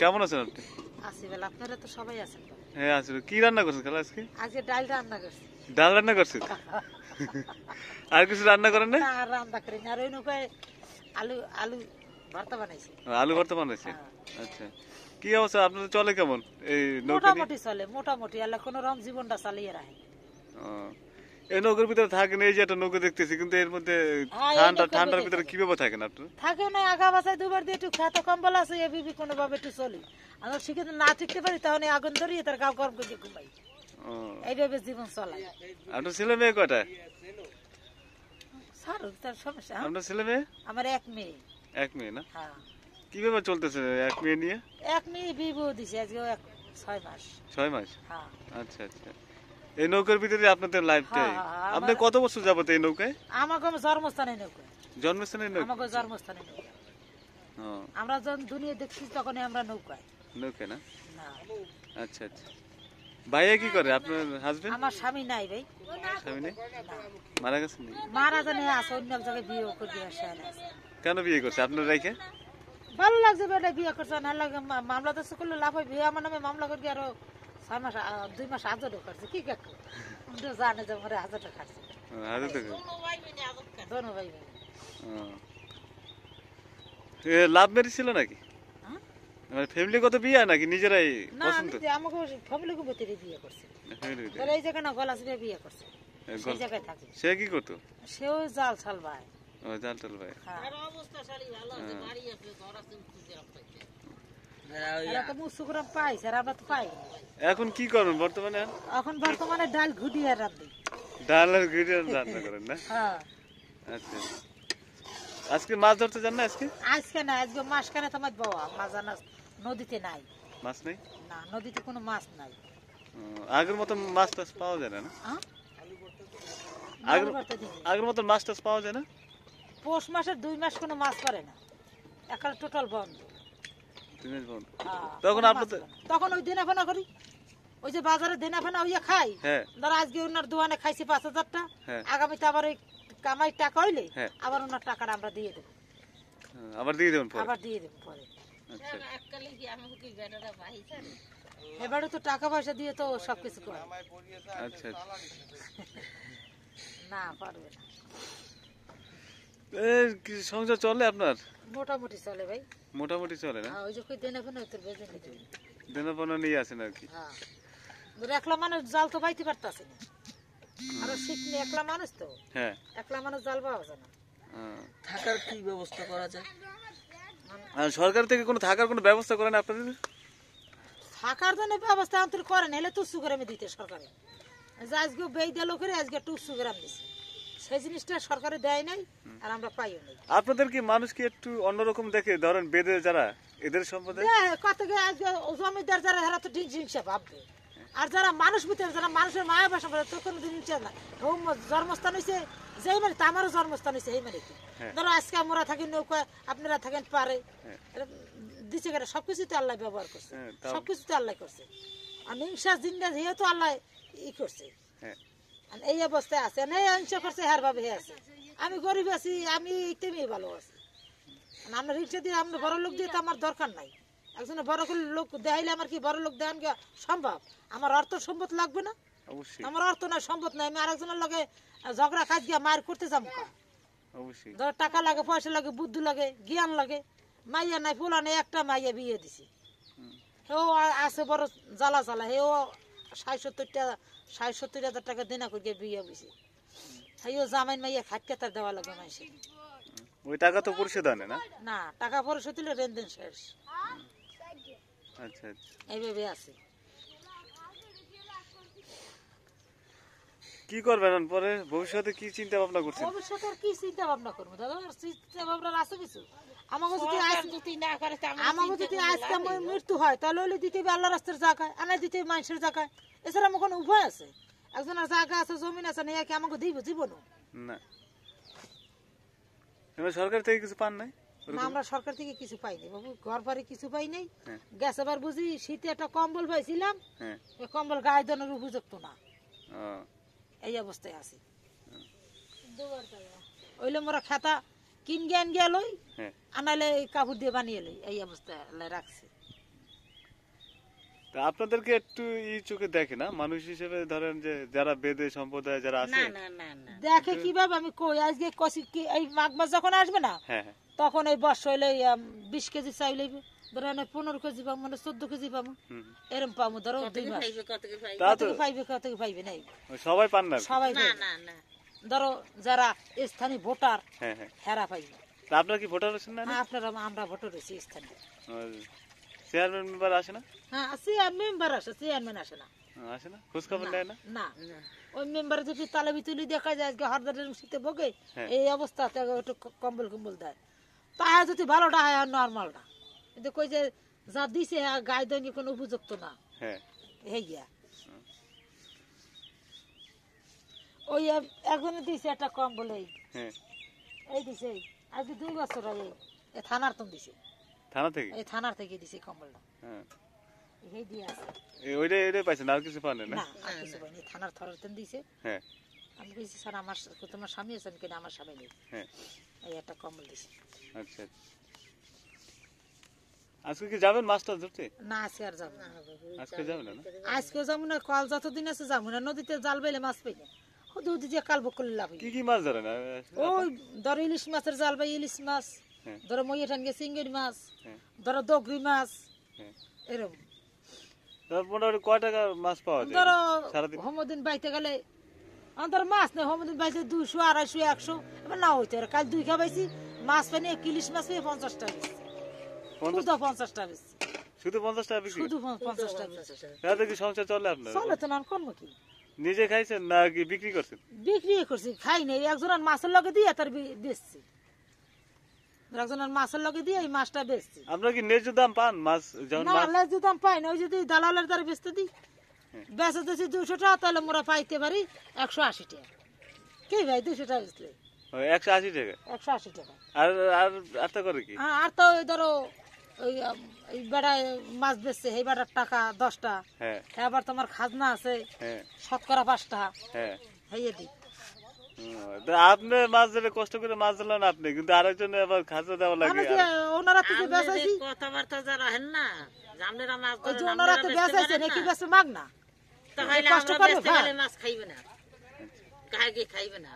কেমন আছেন আপনি আসিবেল আপনারা তো সবাই আছেন হ্যাঁ, কি রান্না করছেন খালা আজকে আজকে ডাল রান্না করছি রান্না করছেন আর কিছু রান্না করেন না আর রান্না করেন আর আলু আলু ভর্তা বানাইছি আলু ভর্তা বানাইছি হ্যাঁ। আচ্ছা কি অবস্থা আপনাদের চলে কেমন এই মোটামুটি চলে মোটামুটি আল্লাহ কোনো রকম জীবনটা চালিয়ে রাখে এই নৌকার ভিতরে থাকেন এই যে একটা নৌকা দেখতেছি কিন্তু এর মধ্যে হ্যাঁ, ঠান্ডা ঠান্ডার ভিতরে কিভাবে থাকেন আপনি থাকে না আগা বাসায় দুবার দিয়ে একটু খাতা কম্বল আছে এ বিবি কোনো ভাবে একটু চলি আমরা শিখে না টিকতে পারি তাহলে আগুন ধরিয়ে তার গাও গর্ব দিয়ে ঘুমাই এইভাবে জীবন চলাই আপনার ছেলে মেয়ে কটা স্যার তার সমস্যা আপনার ছেলে মেয়ে আমার এক মেয়ে এক মেয়ে না হ্যাঁ কিভাবে চলতেছে এক মেয়ে নিয়ে এক মেয়ে বিয়ে দিছে আজকে ছয় মাস ছয় মাস হ্যাঁ আচ্ছা আচ্ছা এই নৌকার ভিতরে আপনাদের লাইফটাই হ্যাঁ, হ্যাঁ, হ্যাঁ, আপনি কত বছর যাবত এই নৌকায় আমাকে জন্মস্থানে জন্মস্থানে নৌকা জন্মস্থানে নৌকা আমরা যখন দুনিয়া দেখছি তখন আমরা নৌকায় নৌকায় না আচ্ছা আচ্ছা ভাইয়া কি করে আপনার হাজবেন্ড আমার স্বামী নাই ভাই স্বামী নাই মারা গেছে মারা আছে অন্য জায়গায় বিয়ে করে আসে কেন বিয়ে করছে আপনার রাইখে ভালো লাগছে বেটা বিয়ে করছে না লাগে মামলা তো করলে লাভ হয় বিয়ে আমার নামে মামলা করে আরো ছয় মাস দুই মাস আজরও করছে কি কাকু জানে যে আমার আজরটা খাটছে লাভ মেরি ছিল নাকি হ্যাঁ? মানে ফ্যামিলিগত বিয়ে নাকি নিজেরাই পছন্দ না আমাকে ফ্যামিলিগত ভিতরে বিয়ে করছে তাহলে এই জায়গা না গলাসবে বিয়ে করছে সেই জায়গায় থাকে সে কি করতো সেও জাল ছাল ভাই ও জাল ছাল ভাই আর হ্যাঁ। অবস্থা শালি ভালো আছে হ্যাঁ। বাড়ি আছে ঘর আছে খুঁজে রাখতে হ্যাঁ, এখন কি করেন বর্তমানে এখন বর্তমানে ডাল ঘুটিয়ে রাত ডাল আর ঘুটিয়ে রান্না করেন না হ্যাঁ। আচ্ছা আজকে মাছ ধরতে যান না আজকে আজকে না আজকে মাছ কানে তোমার বাবা মাছ আনা নদীতে নাই মাছ নেই না নদীতে কোনো মাছ নাই আগের মতো মাছ টাছ পাওয়া যায় না আগের আগের মতো মাছ টাছ পাওয়া যায় না পৌষ মাসের দুই মাস কোনো মাছ পড়ে না এখন টোটাল বন্ধ তখন আপনাদের তখন ওই দেনা ফেনা করি ওই যে বাজারে দেনা ফেনা হইয়া খাই হ্যাঁ। ধর আজকে ওনার দোকানে খাইছি পাঁচ হাজারটা হ্যাঁ। আগামীতে আবার ওই কামাই টাকা হইলে হ্যাঁ। আবার ওনার টাকাটা আমরা দিয়ে দেবো আবার দিয়ে দেবেন আবার দিয়ে দেবেন পরে আচ্ছা। এবারে তো টাকা পয়সা দিয়ে তো সবকিছু করে আচ্ছা, আচ্ছা। না পারবে না সংসার চলে আপনার মোটামুটি চলে ভাই মোটামুটি চলে না হ্যাঁ, ওই যে কই দেনা ফোন হইতো বেজে নিতে দেনা ফোন নিয়ে আসেন আর কি হ্যাঁ একলা মানুষ জাল তো বাইতে পারতাছে না আর শীত নিয়ে একলা মানুষ তো হ্যাঁ একলা মানুষ জাল পাওয়া যায় না হ্যাঁ থাকার কি ব্যবস্থা করা যায় আর সরকার থেকে কোনো থাকার কোনো ব্যবস্থা করেন আপনাদের থাকার জন্য ব্যবস্থা আন্তরিক করেন হলে তো সুগ্রামে আমি দিতে সরকারে আজকে বেই দিল করে আজকে টুসু গ্রাম দিছে সেই জিনিসটা সরকারে দেয় নাই আর আমরা পাইও নাই আপনাদের কি মানুষ কি একটু অন্যরকম দেখে ধরেন বেদে যারা এদের সম্পদে কত জমিদার যারা তারা তো জিনিসটা ভাববে আর যারা মানুষ ভিতরে যারা মানুষের মায়া বাসা করে তো কোনো দিন না জন্মস্থান হয়েছে যেই মানে আমারও জন্মস্থান হয়েছে এই মানে কি হ্যাঁ। ধরো আজকে আমরা থাকি নৌকা আপনারা থাকেন পারে হ্যাঁ। দিচ্ছে কেন সবকিছুতে আল্লাহ ব্যবহার করছে হ্যাঁ, সবকিছুতে আল্লাহ করছে আর হিংসা জিন্দা যেহেতু আল্লাহ ই করছে এই অবস্থায় আছে এই অংশ করছে হার ভাবে আছে আমি গরিব আছি আমি তেমনি ভালো আছি আমরা রিক্সা দিয়ে আমরা বড় লোক দিয়ে তো আমার দরকার নাই একজন বড় লোক দেখাইলে আমার কি বড় লোক দেখান সম্ভব আমার অর্থ সম্পদ লাগবে না আমার অর্থ না সম্পদ নাই আমি আরেকজনের লগে ঝগড়া কাজ গিয়া মায়ের করতে যাব ধর টাকা লাগে পয়সা লাগে বুদ্ধি লাগে জ্ঞান লাগে মাইয়া নাই ফুলা নাই একটা মাইয়া বিয়ে দিছি হেও আছে বড় জ্বালা জ্বালা হেও ও ষাট সত্তরটা ষাট সত্তর হাজার টাকা দেনা করিয়া বিয়ে বুঝি তাইও জামাইন মাইয়া খাটকে তার দেওয়া লাগে মানুষের ওই টাকা তো পরিশোধ আনে না না টাকা পরিশোধ দিলে লেনদেন শেষ আচ্ছা, আচ্ছা। এইভাবে আছে কি করবেন পরে ভবিষ্যতে কি চিন্তা ভাবনা করছেন ভবিষ্যতে কি চিন্তা ভাবনা করব দাদা চিন্তা ভাবনা আছে কিছু আমাকে যদি আজ যদি না করে আমাকে যদি আজকে আমার মৃত্যু হয় তাহলে হলে দিতে হবে আল্লাহ রাস্তার জায়গায় আনে দিতে হবে মানুষের জায়গায় এছাড়া আমার কোনো উপায় আছে একজনের জায়গা আছে জমিন আছে না কি আমাকে দিব জীবনও না সরকার থেকে কিছু পান নাই আমরা সরকার থেকে কিছু পাইনি বাবু ঘর বাড়ি কিছু পাই নাই হ্যাঁ। গ্যাস এবার বুঝি শীতে একটা কম্বল পাইছিলাম হ্যাঁ। কম্বল গায়ে দনের উপযুক্ত না এই অবস্থায় আছি হ্যাঁ। ওইলে মোরা খাতা কিন জ্ঞান গিয়া লই হ্যাঁ। আনাইলে কাপড় দিয়ে বানিয়ে লই এই অবস্থায় রাখছে তা আপনাদেরকে একটু ই চোখে দেখে না মানুষ হিসেবে ধরেন যে যারা বেদে সম্প্রদায় যারা আছে দেখে কিভাবে আমি কই আজকে কষি কি এই মাঘ মাস যখন আসবে না হ্যাঁ, হ্যাঁ। তখন এই বর্ষ হইলে বিশ কেজি চাইলে ধরেন পনেরো কেজি পাবো মানে চোদ্দ কেজি পাবো এরম পাবো ধরো দুই মাস কত পাইবে কত পাইবে নাই সবাই পান না সবাই না ধরো যারা স্থানীয় ভোটার হ্যাঁ হ্যাঁ হেরা পাইবে আপনারা কি ভোটার আছেন না আপনারা আমরা ভোটার আছি স্থানীয় চেয়ারম্যান মেম্বার আসে না হ্যাঁ চেয়ার মেম্বার আসে চেয়ারম্যান আসে না আসে না খোঁজ খবর নেয় না না ওই মেম্বার যদি দেখা যায় আজকে হরদারের শীতে হ্যাঁ। এই অবস্থাতে একটু কম্বল কম্বল দেয় তাহা যদি ভালোটা হয় আর নর্মালটা কিন্তু কই যে যা দিছে গায়ে দৈনিক কোনো উপযুক্ত না হ্যাঁ ওই এখন দিছে একটা কম্বল এই হ্যাঁ। এই দিছে আজকে দুই বছর এই থানার তো দিছে থানা থেকে এই থানার থেকে কম্বলটা হ্যাঁ এই আছে ওইটা এটা পাইছেন আর কিছু না আর কিছু পাইনি থানার থরতেন দিছে হ্যাঁ আমি স্যার আমার তোমার স্বামী আছেন কিনা আমার স্বামী নেই হ্যাঁ এই একটা কম্বল আচ্ছা, আচ্ছা আজকে কি যাবেন মাছটা ধরতে না আজকে আর যাব না আজকে যাব না আজকে যাব না কাল যতদিন আছে যাব না নদীতে জাল বেলে মাছ পাই না দিয়ে লাভ কি কি মাছ ধরেন ও ধরে ইলিশ মাছের জাল বাই ইলিশ মাছ হ্যাঁ। ধরো মইয়া ঠানকে চিংড়ি মাছ হ্যাঁ। ধরো দগরি মাছ হ্যাঁ। এরকম শুধু শুধু চলে চলে কোন কি নিজে খাইছেন না কি বিক্রি করছেন বিক্রি করছি খাই নাই একজন মাছের লগে দিয়ে তার বেচছি মাছের কি দাম পান মাছ পাই না ওই দালালের হ্যাঁ। পাইতে পারি একশো আশি টাকা ভাই টাকা বেচলে একশো আশি টাকা একশো আশি টাকা আর তো হ্যাঁ, আর তো ওই ধরো ওই বেড়ায় মাছ বেচছে এই বেড়ার টাকা দশটা আবার হ্যাঁ। তোমার খাজনা আছে শতকরা পাঁচটা হ্যাঁ দিই আপনি মাছ ধরে কষ্ট করে মাছ ধরলেন আপনি কিন্তু আরেকজন আবার খাঁচা দেওয়া লাগে মানে ওনারা তো কথাবার্তা যারা হেন না মাছ ধরে ওনারা তো নাকি মাগ না তাহলে কষ্ট করে মাছ খাইবে না খাইবে না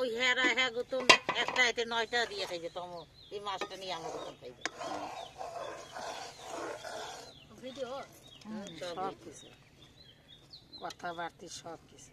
ওই হেরা গো তুমি একটা এতে নয়টা দিয়ে তম এই মাছটা নিয়ে আমার খাইবে ভিডিও হ্যাঁ, কথাবার্তা সব কিছু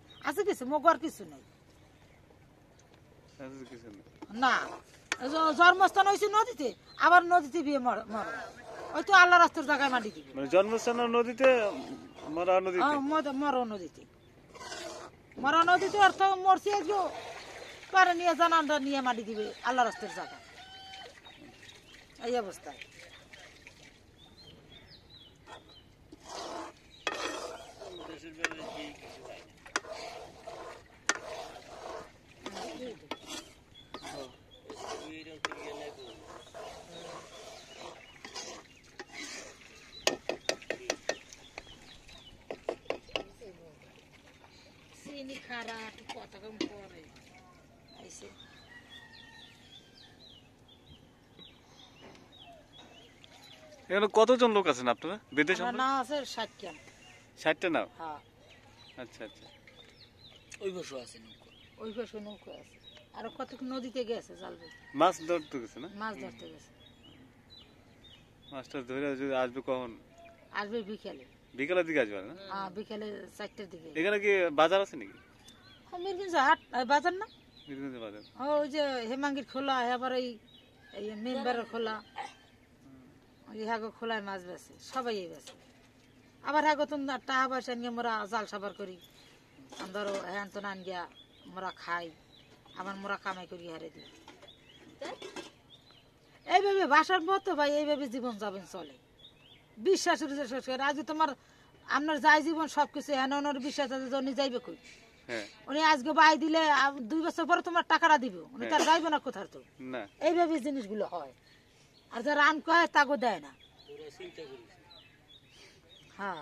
আছে কিছু মগর কিছু নাই না জন্মস্থান হয়েছে নদীতে আবার নদীতে বিয়ে মর ওই তো আল্লাহ রাস্তার জায়গায় মাটি দিবি জন্মস্থান নদীতে মরা নদীতে মরা নদীতে মরা নদীতে অর্থ মরছি একটু পারে নিয়ে জানানটা নিয়ে মাটি দিবে আল্লাহ রাস্তার জায়গায় এই অবস্থায় এখানে কতজন লোক আছেন আপনারা না আছে হ্যাঁ। আচ্ছা আচ্ছা ওই বসে আছে নৌকো ওই বসে নৌকো আছে আর কত নদীতে গেছে জাল মাছ ধরতে গেছে না মাছ ধরতে গেছে মাছটা ধরে যদি আসবে কখন আসবে বিকেলে বিকেলের দিকে আসবেন না বিকেলে চারটের দিকে এখানে কি বাজার আছে নাকি মিরগঞ্জ হাট বাজার না মিরগঞ্জ বাজার ও ওই যে হেমাঙ্গির খোলা আবার এই মেম্বারের খোলা ইহাগো খোলায় মাছ বেছে সবাই এই বেছে আবার হ্যাঁ তুমি টাকা পয়সা নিয়ে মোরা জাল সাবার করি ধরো হ্যান তো নান গিয়া মোরা খাই আবার মোরা কামাই করি হারে দিই এইভাবে বাসার মতো ভাই এইভাবে জীবন যাবেন চলে বিশ্বাস শেষ তোমার আপনার যাই জীবন সবকিছু হেন ওনার বিশ্বাস আছে যে উনি যাইবে কই হ্যাঁ। উনি আজকে বাই দিলে দুই বছর পরে তোমার টাকাটা দিবে উনি তার হ্যাঁ। যাইবে না কোথার তো এইভাবে জিনিসগুলো হয় আর যা রান কয় তাগো দেয় না হ্যাঁ